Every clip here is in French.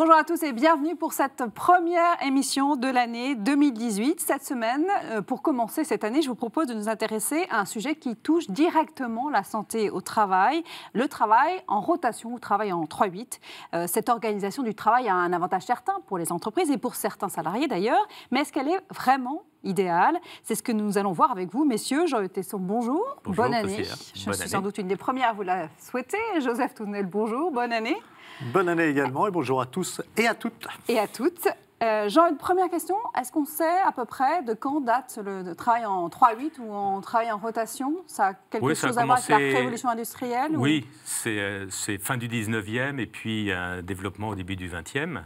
Bonjour à tous et bienvenue pour cette première émission de l'année 2018. Cette semaine, euh, pour commencer cette année, je vous propose de nous intéresser à un sujet qui touche directement la santé au travail, le travail en rotation ou travail en 3-8. Euh, cette organisation du travail a un avantage certain pour les entreprises et pour certains salariés d'ailleurs, mais est-ce qu'elle est vraiment idéale C'est ce que nous allons voir avec vous, messieurs. jean Tesson, bonjour. bonne année. Je suis sans doute une des premières à vous la souhaiter. Joseph Tounel, bonjour. Bonne année. Bonne année également et bonjour à tous et à toutes. Et à toutes. Euh, Jean, une première question. Est-ce qu'on sait à peu près de quand date le, travail en 3-8 ou en travail en rotation Ça a quelque chose à voir avec la révolution industrielle Oui, euh, c'est fin du 19e et puis un développement au début du 20e.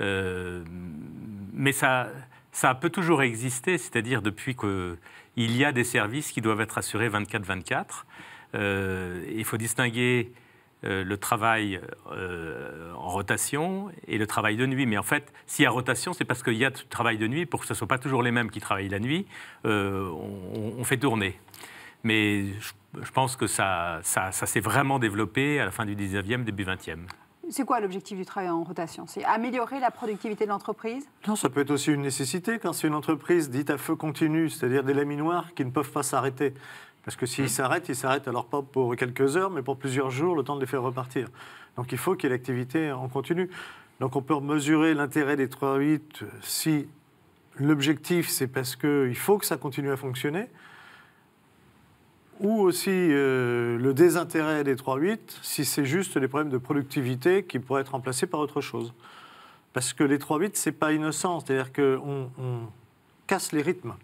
Euh, mais ça, ça peut toujours exister, c'est-à-dire depuis qu'il y a des services qui doivent être assurés 24-24. Euh, il faut distinguer euh, le travail euh, en rotation et le travail de nuit. Mais en fait, s'il y a rotation, c'est parce qu'il y a du travail de nuit. Pour que ce ne soient pas toujours les mêmes qui travaillent la nuit, euh, on, fait tourner. Mais je, pense que ça, ça, ça s'est vraiment développé à la fin du 19e, début 20e. C'est quoi l'objectif du travail en rotation C'est améliorer la productivité de l'entreprise Non, ça peut être aussi une nécessité quand c'est une entreprise dite à feu continu, c'est-à-dire des laminoirs qui ne peuvent pas s'arrêter. Parce que s'ils hmm. s'arrêtent, ils s'arrêtent alors pas pour quelques heures, mais pour plusieurs jours, le temps de les faire repartir. Donc il faut qu'il y ait l'activité en continu. Donc on peut mesurer l'intérêt des 3-8 si l'objectif c'est parce qu'il faut que ça continue à fonctionner, ou aussi euh, le désintérêt des 3-8 si c'est juste les problèmes de productivité qui pourraient être remplacés par autre chose. Parce que les 3-8, ce n'est pas innocent, c'est-à-dire qu'on on casse les rythmes.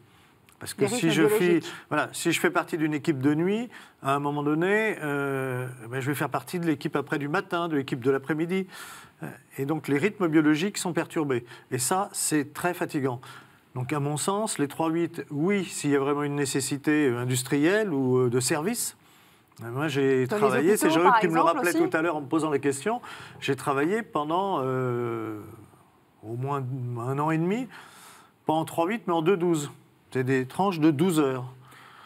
Parce que si je, fais, voilà, si je fais partie d'une équipe de nuit, à un moment donné, euh, ben, je vais faire partie de l'équipe après du matin, de l'équipe de l'après-midi. Euh, et donc les rythmes biologiques sont perturbés. Et ça, c'est très fatigant. Donc à mon sens, les 3-8, oui, s'il y a vraiment une nécessité euh, industrielle ou de service, moi, j'ai travaillé, c'est Jean-Luc qui me le rappelait tout à l'heure en me posant la question, j'ai travaillé pendant au moins un an et demi, pas en 3-8, mais en 2-12. C'est des tranches de 12 heures.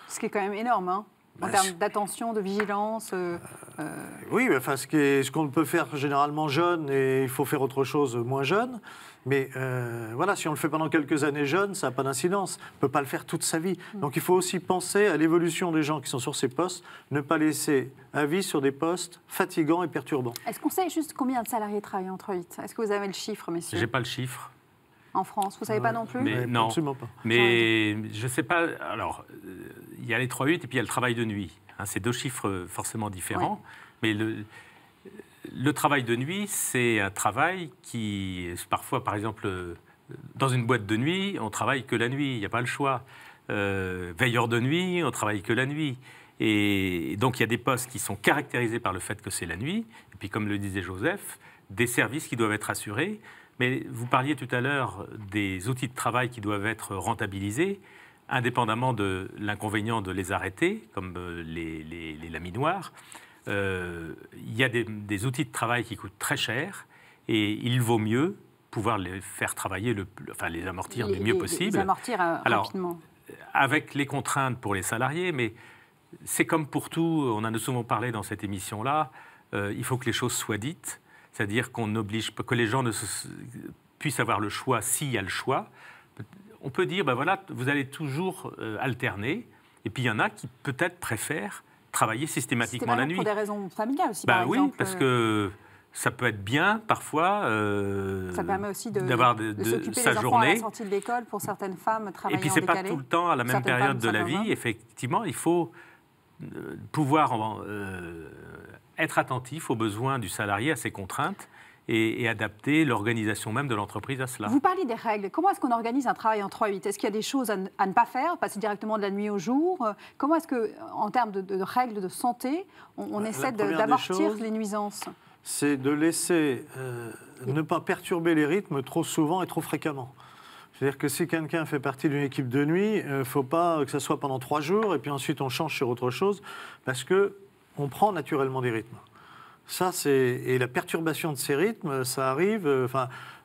Ce qui est quand même énorme, hein en bah, termes d'attention, de vigilance euh, euh, Oui, enfin, ce qu'on peut faire généralement jeune, et il faut faire autre chose moins jeune. Mais euh, voilà, si on le fait pendant quelques années jeune, ça n'a pas d'incidence. On ne peut pas le faire toute sa vie. Mm. Donc il faut aussi penser à l'évolution des gens qui sont sur ces postes, ne pas laisser vie sur des postes fatigants et perturbants. Est-ce qu'on sait juste combien de salariés travaillent entre 8 Est-ce que vous avez le chiffre, messieurs J'ai pas le chiffre en France Vous savez pas non plus mais, Non, absolument pas. Mais je sais pas. Alors, euh, il y a les 3-8 et puis il y a le travail de nuit. Hein, c'est deux chiffres euh, forcément différents. Mais le, le travail de nuit, c'est un travail qui, parfois, par exemple, euh, dans une boîte de nuit, on travaille que la nuit, il n'y a pas le choix. veilleur de nuit, on travaille que la nuit. Et donc, il y a des postes qui sont caractérisés par le fait que c'est la nuit. Et puis, comme le disait Joseph, des services qui doivent être assurés. Mais vous parliez tout à l'heure des outils de travail qui doivent être rentabilisés, indépendamment de l'inconvénient de les arrêter, comme euh, les, les, laminoirs. Euh, il y a des, outils de travail qui coûtent très cher et il vaut mieux pouvoir les faire travailler, enfin les amortir le mieux possible. Les amortir euh, Alors, rapidement. Avec les contraintes pour les salariés, mais c'est comme pour tout, on en a souvent parlé dans cette émission-là, il faut que les choses soient dites c'est-à-dire qu'on pas que les gens ne puissent avoir le choix s'il y a le choix. On peut dire, ben voilà, vous allez toujours euh, alterner, et puis il y en a qui peut-être préfèrent travailler systématiquement la nuit. Pour des raisons familiales aussi. Ben oui, parce euh, que ça peut être bien parfois. Euh, ça permet aussi d'avoir de, s'occuper de, sa journée. À la sortie de l'école pour certaines femmes travailler Et puis c'est pas tout le temps à la même période de la vie. Effectivement, il faut euh, pouvoir euh, euh, être attentif aux besoins du salarié, à ses contraintes. Et, adapter l'organisation même de l'entreprise à cela. Vous parlez des règles. Comment est-ce qu'on organise un travail en 3-8 Est-ce qu'il y a des choses à ne, pas faire, passer directement de la nuit au jour Comment est-ce que, en termes de, règles de santé, on, essaie d'amortir les nuisances C'est de laisser, ne pas perturber les rythmes trop souvent et trop fréquemment. C'est-à-dire que si quelqu'un fait partie d'une équipe de nuit, il euh, ne faut pas que ça soit pendant trois jours et puis ensuite on change sur autre chose parce qu'on prend naturellement des rythmes. Ça, c'est et la perturbation de ces rythmes, ça arrive. Euh,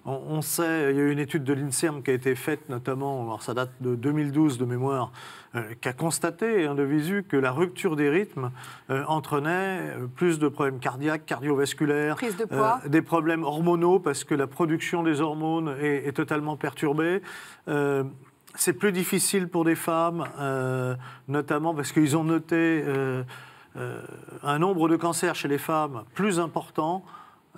on, sait, il y a eu une étude de l'INSERM qui a été faite notamment, alors ça date de 2012 de mémoire, euh, qui a constaté hein, de visu que la rupture des rythmes euh, entraînait euh, plus de problèmes cardiaques, cardiovasculaires, des problèmes hormonaux parce que la production des hormones est, totalement perturbée c'est plus difficile pour des femmes, notamment parce qu'ils ont noté un nombre de cancers chez les femmes plus important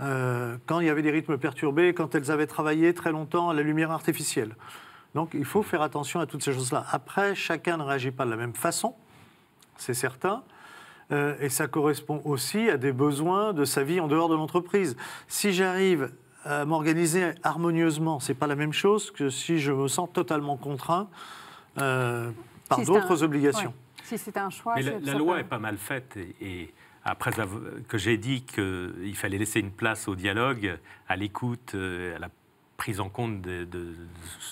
euh, quand il y avait des rythmes perturbés, quand elles avaient travaillé très longtemps à la lumière artificielle. Donc il faut faire attention à toutes ces choses-là. Après, chacun ne réagit pas de la même façon, c'est certain. Euh, et ça correspond aussi à des besoins de sa vie en dehors de l'entreprise. Si j'arrive à m'organiser harmonieusement, c'est pas la même chose que si je me sens totalement contraint euh, par d'autres obligations. Si c'est un choix. Mais la, la loi est pas mal faite et après que j'ai dit qu'il fallait laisser une place au dialogue, à l'écoute, euh, à la prise en compte de,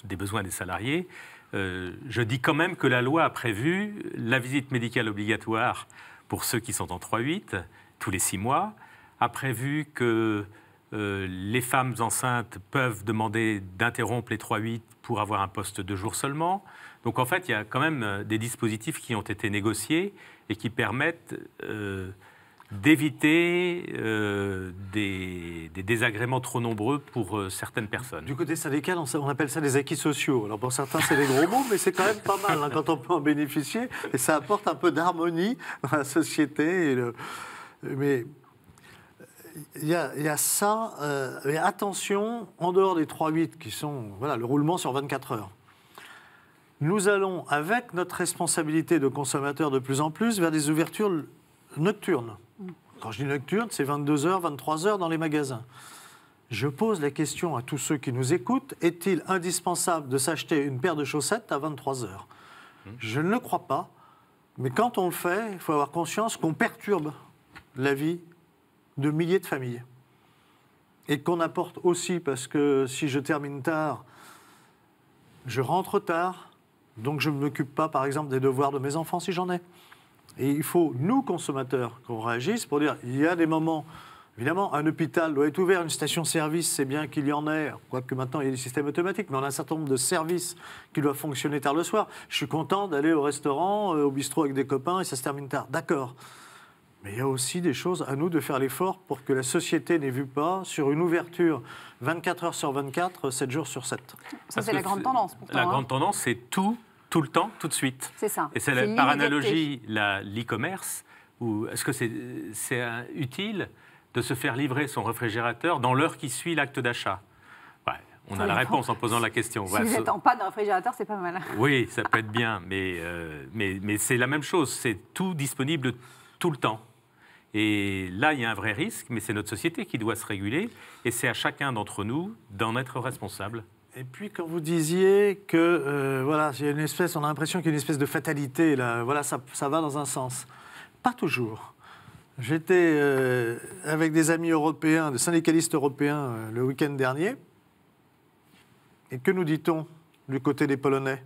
des besoins des salariés, euh, je dis quand même que la loi a prévu la visite médicale obligatoire pour ceux qui sont en 3-8, tous les 6 mois, a prévu que euh, les femmes enceintes peuvent demander d'interrompre les 3-8 pour avoir un poste de jour seulement. Donc en fait, il y a quand même des dispositifs qui ont été négociés et qui permettent d'éviter euh, des, désagréments trop nombreux pour euh, certaines personnes. Du côté syndical, on, appelle ça des acquis sociaux. Alors pour certains, c'est des gros mots, mais c'est quand même pas mal hein, quand on peut en bénéficier. Et ça apporte un peu d'harmonie dans la société. Mais il y, a, ça. mais euh, attention, en dehors des 3-8 qui sont voilà, le roulement sur 24 heures nous allons, avec notre responsabilité de consommateur de plus en plus, vers des ouvertures nocturnes. Quand je dis nocturne, c'est 22h, 23h dans les magasins. Je pose la question à tous ceux qui nous écoutent, est-il indispensable de s'acheter une paire de chaussettes à 23h hmm. Je ne le crois pas, mais quand on le fait, il faut avoir conscience qu'on perturbe la vie de milliers de familles. Et qu'on apporte aussi, parce que si je termine tard, je rentre tard, donc je ne m'occupe pas, par exemple, des devoirs de mes enfants si j'en ai. Et il faut, nous, consommateurs, qu'on réagisse pour dire il y a des moments. Évidemment, un hôpital doit être ouvert, une station-service, c'est bien qu'il y en ait, quoique maintenant il y ait des systèmes automatiques, mais on a un certain nombre de services qui doivent fonctionner tard le soir. Je suis content d'aller au restaurant, euh, au bistrot avec des copains et ça se termine tard. D'accord. Mais il y a aussi des choses à nous de faire l'effort pour que la société n'ait vu pas sur une ouverture 24 heures sur 24, 7 jours sur 7. Ça, c'est la grande tendance. Pourtant, la hein. grande tendance, c'est tout tout le temps, tout de suite. C'est ça. Et c'est par analogie l'e-commerce. Est-ce que c'est utile de se faire livrer son réfrigérateur dans l'heure qui suit l'acte d'achat On a la réponse en posant la question. Si vous n'êtes pas panne réfrigérateur, c'est pas mal. Oui, ça peut être bien, euh, mais, mais c'est la même chose. C'est tout disponible tout le temps. Et là, il y a un vrai risque, mais c'est notre société qui doit se réguler, et c'est à chacun d'entre nous d'en être responsable. Et puis quand vous disiez que euh, voilà, une espèce, on a l'impression qu'il y a une espèce de fatalité Voilà, ça, va dans un sens. Pas toujours. J'étais euh, avec des amis européens, des syndicalistes européens, euh, le week-end dernier. Et que nous dit-on du côté des Polonais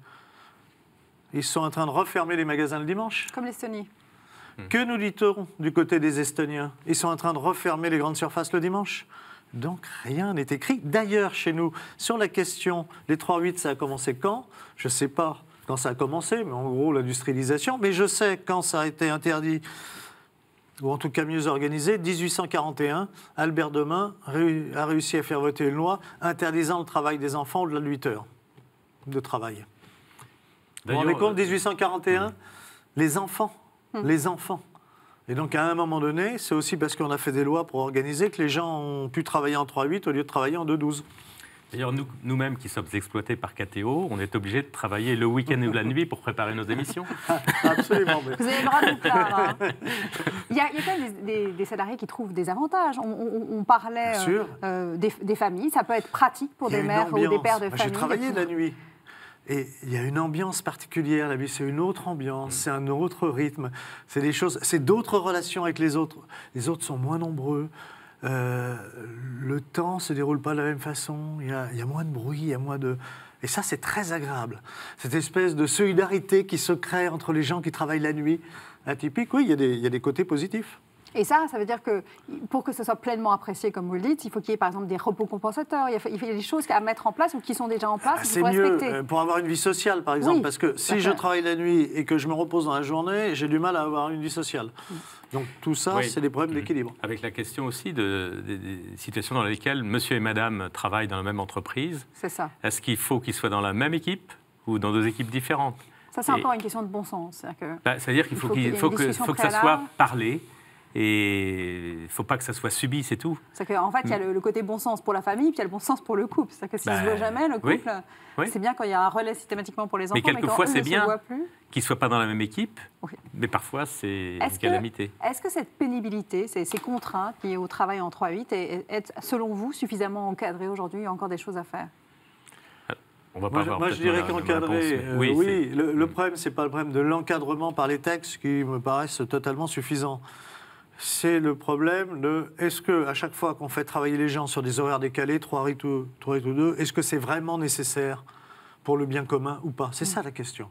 Ils sont en train de refermer les magasins le dimanche. Comme l'Estonie. Que nous dit-on du côté des Estoniens Ils sont en train de refermer les grandes surfaces le dimanche. Donc rien n'est écrit. D'ailleurs, chez nous, sur la question, les 3-8, ça a commencé quand Je ne sais pas quand ça a commencé, mais en gros, l'industrialisation. Mais je sais quand ça a été interdit, ou en tout cas mieux organisé. 1841, Albert Demain a réussi à faire voter une loi interdisant le travail des enfants au-delà de 8 heures de travail. On vous rendez compte, 1841 euh, Les enfants, hum. les enfants et donc, à un moment donné, c'est aussi parce qu'on a fait des lois pour organiser que les gens ont pu travailler en 3-8 au lieu de travailler en 2-12. D'ailleurs, nous, nous-mêmes qui sommes exploités par KTO, on est obligé de travailler le week-end ou la nuit pour préparer nos émissions. Absolument. Vous avez le droit de hein. il, y a, il, quand même des, salariés qui trouvent des avantages. On, parlait euh, euh, des, familles. Ça peut être pratique pour des mères ou des pères de famille. J'ai travaillé la nuit. Et il y a une ambiance particulière, la vie, c'est une autre ambiance, mm. c'est un autre rythme, c'est choses, c'est d'autres relations avec les autres. Les autres sont moins nombreux, euh, le temps se déroule pas de la même façon, il y a, il y a moins de bruit, il y a moins de... Et ça, c'est très agréable. Cette espèce de solidarité qui se crée entre les gens qui travaillent la nuit, atypique, oui, il y a des, il y a des côtés positifs. Et ça, ça veut dire que pour que ce soit pleinement apprécié, comme vous le dites, il faut qu'il y ait par exemple des repos compensateurs, il y a, des choses à mettre en place ou qui sont déjà en place. Ah, c'est respecter. Euh, pour avoir une vie sociale, par exemple, parce que si je travaille la nuit et que je me repose dans la journée, j'ai du mal à avoir une vie sociale. Donc tout ça, c'est des problèmes d'équilibre. Avec la question aussi de, des, situations dans lesquelles monsieur et madame travaillent dans la même entreprise. C'est ça. Est-ce qu'il faut qu'ils soient dans la même équipe ou dans deux équipes différentes Ça, c'est encore une question de bon sens. C'est-à-dire bah, qu'il faut, qu'il faut, faut, faut que ça soit parlé. Et il ne faut pas que ça soit subi, c'est tout. C'est qu'en fait, il y a le, côté bon sens pour la famille, puis il y a le bon sens pour le couple. C'est-à-dire que s'il ne se bah, voit jamais, le couple, c'est bien quand il y a un relais systématiquement pour les enfants. Mais quelquefois, c'est bien qu'ils ne soient pas dans la même équipe, mais parfois, c'est une calamité. Est-ce que cette pénibilité, ces, contraintes liées au travail en 3-8, est, selon vous, suffisamment encadrée aujourd'hui Il y a encore des choses à faire euh, on va pas avoir moi je dirais qu'encadrée, euh, oui, le, le, mm. problème, c'est pas le problème de l'encadrement par les textes qui me paraissent totalement suffisants c'est le problème de est-ce que à chaque fois qu'on fait travailler les gens sur des horaires décalés, trois rites ou, ou 2, est-ce que c'est vraiment nécessaire pour le bien commun ou pas C'est mm. ça la question.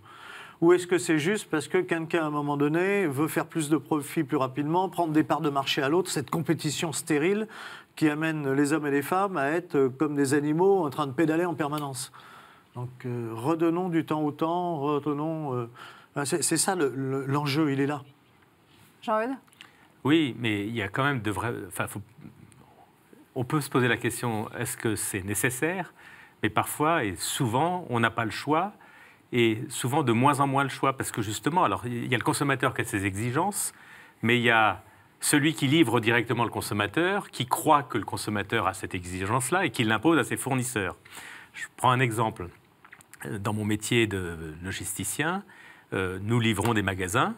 Ou est-ce que c'est juste parce que quelqu'un, à un moment donné, veut faire plus de profit plus rapidement, prendre des parts de marché à l'autre, cette compétition stérile qui amène les hommes et les femmes à être euh, comme des animaux en train de pédaler en permanence Donc euh, redonnons du temps au temps, redonnons... Euh, c'est ça l'enjeu, il est là. jean oui, mais il y a quand même de vrais. On peut se poser la question est-ce que c'est nécessaire Mais parfois et souvent, on n'a pas le choix. Et souvent, de moins en moins le choix. Parce que justement, alors, il y a le consommateur qui a ses exigences, mais il y a celui qui livre directement le consommateur, qui croit que le consommateur a cette exigence-là et qui l'impose à ses fournisseurs. Je prends un exemple. Dans mon métier de logisticien, euh, nous livrons des magasins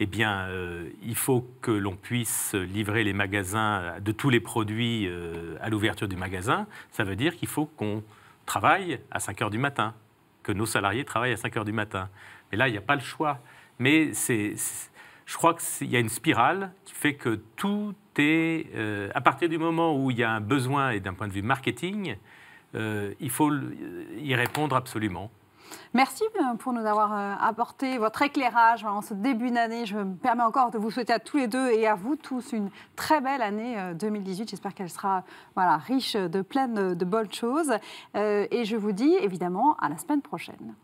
eh bien, euh, il faut que l'on puisse livrer les magasins euh, de tous les produits euh, à l'ouverture du magasin. Ça veut dire qu'il faut qu'on travaille à 5 heures du matin, que nos salariés travaillent à 5 heures du matin. Mais là, il n'y a pas le choix. Mais c'est, je crois qu'il y a une spirale qui fait que tout est. à partir du moment où il y a un besoin, et d'un point de vue marketing, il faut y répondre absolument. Merci euh, pour nous avoir euh, apporté votre éclairage en ce début d'année. Je me permets encore de vous souhaiter à tous les deux et à vous tous une très belle année 2018. Euh, J'espère qu'elle sera riche de pleines, de, bonnes choses. et je vous dis évidemment à la semaine prochaine.